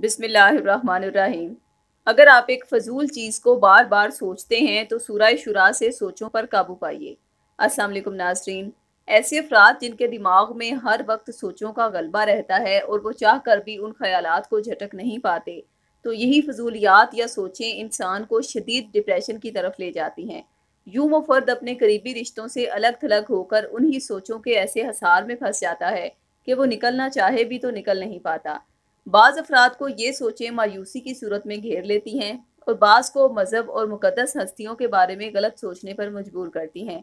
बिसमीम अगर आप एक फजूल चीज़ को बार बार सोचते हैं तो सूरा शुरा से सोचों पर काबू पाइए अस्सलाम वालेकुम नाजरीन ऐसे अफराद जिनके दिमाग में हर वक्त सोचों का गलबा रहता है और वो चाह कर भी उन ख्याल को झटक नहीं पाते तो यही फजूलियात या सोचें इंसान को शदीद डिप्रेशन की तरफ ले जाती हैं यूं वो फ़र्द अपने करीबी रिश्तों से अलग थलग होकर उन्हीं सोचों के ऐसे हसार में फंस जाता है कि वो निकलना चाहे भी तो निकल नहीं पाता बाज़ अफराद को ये सोचें मायूसी की सूरत में घेर लेती हैं और बाज़ को मज़हब और मुकदस हस्तियों के बारे में गलत सोचने पर मजबूर करती हैं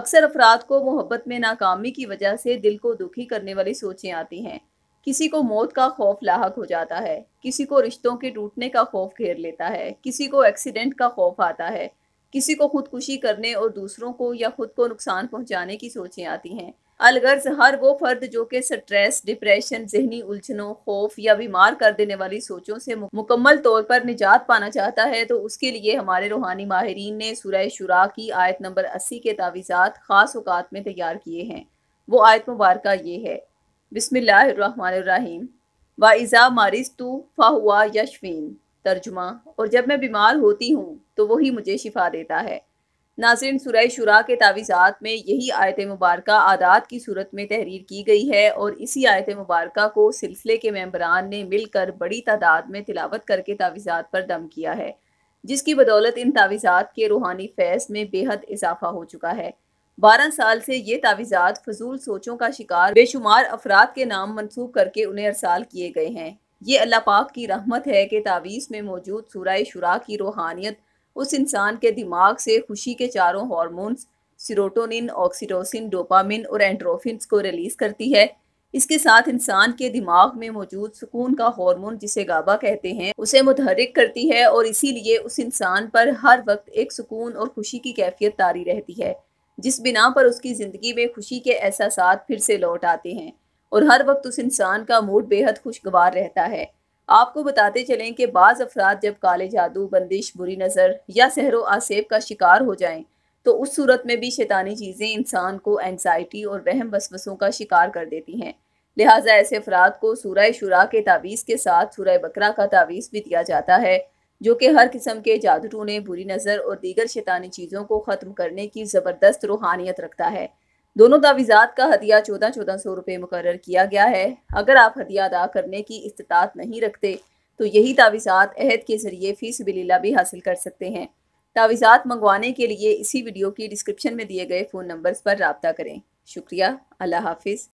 अक्सर अफराद को मोहब्बत में नाकामी की वजह से दिल को दुखी करने वाली सोचें आती हैं किसी को मौत का खौफ लाक हो जाता है किसी को रिश्तों के टूटने का खौफ घेर लेता है किसी को एक्सीडेंट का खौफ आता है किसी को खुदकुशी करने और दूसरों को या खुद को नुकसान पहुंचाने की सोचें आती हैं अलगर्ज हर वो फर्द जो कि स्ट्रेस डिप्रेशन जहनी उलझनों खौफ या बीमार कर देने वाली सोचों से मुकम्मल तौर पर निजात पाना चाहता है तो उसके लिए हमारे रूहानी माहरीन ने सूरह शुरा की आयत नंबर अस्सी के तावीज़ात ख़ास अवकात में तैयार किए हैं वो आयत मुबारक ये है बसमिल्लाम व इज़ा मारिस तू फ़ाहुआ तर्जुमा और जब मैं बीमार होती हूँ तो वही मुझे शिफा देता है नाजरन सुरह शुरा के तावीज़ात में यही आयत मुबारक आदात की सूरत में तहरीर की गई है और इसी आयत मुबारक को सिलसिले के मम्बरान ने मिलकर बड़ी तादाद में तिलावत करके तावीज़ात पर दम किया है जिसकी बदौलत इन तावीज़ात के रूहानी फैस में बेहद इजाफा हो चुका है बारह साल से ये तावीज़ात फजूल सोचों का शिकार बेशुमार अफराद के नाम मनसूब करके उन्हें अरसाल किए गए हैं ये अल्लाह पाक की रहमत है कि तावीज़ में मौजूद सूरह शुरा की रूहानियत उस इंसान के दिमाग से खुशी के चारों हॉर्मोन्स सिरोटोनिन ऑक्सीटोसिन डोपामिन और एंड्रोफिन्स को रिलीज करती है इसके साथ इंसान के दिमाग में मौजूद सुकून का हार्मोन जिसे गाबा कहते हैं उसे मुतहरक करती है और इसीलिए उस इंसान पर हर वक्त एक सुकून और खुशी की कैफियत तारी रहती है जिस बिना पर उसकी ज़िंदगी में खुशी के एहसास फिर से लौट आते हैं और हर वक्त उस इंसान का मूड बेहद खुशगवार रहता है आपको बताते चलें कि बाज़ अफराद जब काले जादू बंदिश बुरी नज़र या सहर आसेब का शिकार हो जाएं तो उस सूरत में भी शैतानी चीज़ें इंसान को एंगजाइटी और वहम वसवसों का शिकार कर देती हैं लिहाजा ऐसे अफराद को सूरह शुरा के तावीज़ के साथ सूरह बकरा का तावीज़ भी दिया जाता है जो कि हर किस्म के जादू टूने बुरी नज़र और दीगर शैतानी चीज़ों को ख़त्म करने की ज़बरदस्त रूहानियत रखता है दोनों दावीजात का हदिया चौदह चौदह सौ रुपये मुकर किया गया है अगर आप हदिया अदा करने की इस्तात नहीं रखते तो यही तावीज़ात अहद के ज़रिए फ़ीस बिलीला भी हासिल कर सकते हैं तावीज़ात मंगवाने के लिए इसी वीडियो की डिस्क्रिप्शन में दिए गए फ़ोन नंबर्स पर रबता करें शुक्रिया अल्लाह हाफिज़